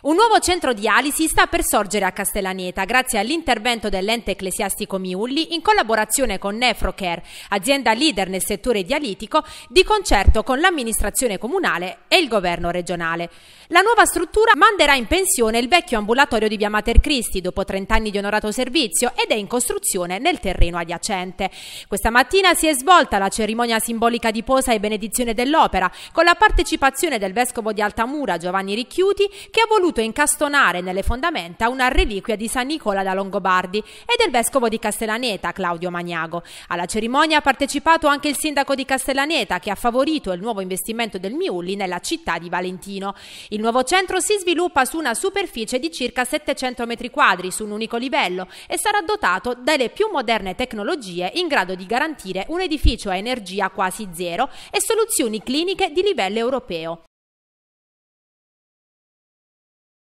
Un nuovo centro dialisi sta per sorgere a Castellaneta grazie all'intervento dell'ente ecclesiastico Miulli in collaborazione con Nefrocare, azienda leader nel settore dialitico, di concerto con l'amministrazione comunale e il governo regionale. La nuova struttura manderà in pensione il vecchio ambulatorio di Via Mater Cristi dopo 30 anni di onorato servizio ed è in costruzione nel terreno adiacente. Questa mattina si è svolta la cerimonia simbolica di posa e benedizione dell'opera con la partecipazione del vescovo di Altamura Giovanni Ricchiuti che ha voluto voluto incastonare nelle fondamenta una reliquia di San Nicola da Longobardi e del vescovo di Castellaneta, Claudio Maniago. Alla cerimonia ha partecipato anche il sindaco di Castellaneta, che ha favorito il nuovo investimento del Miulli nella città di Valentino. Il nuovo centro si sviluppa su una superficie di circa 700 metri quadri su un unico livello e sarà dotato delle più moderne tecnologie in grado di garantire un edificio a energia quasi zero e soluzioni cliniche di livello europeo.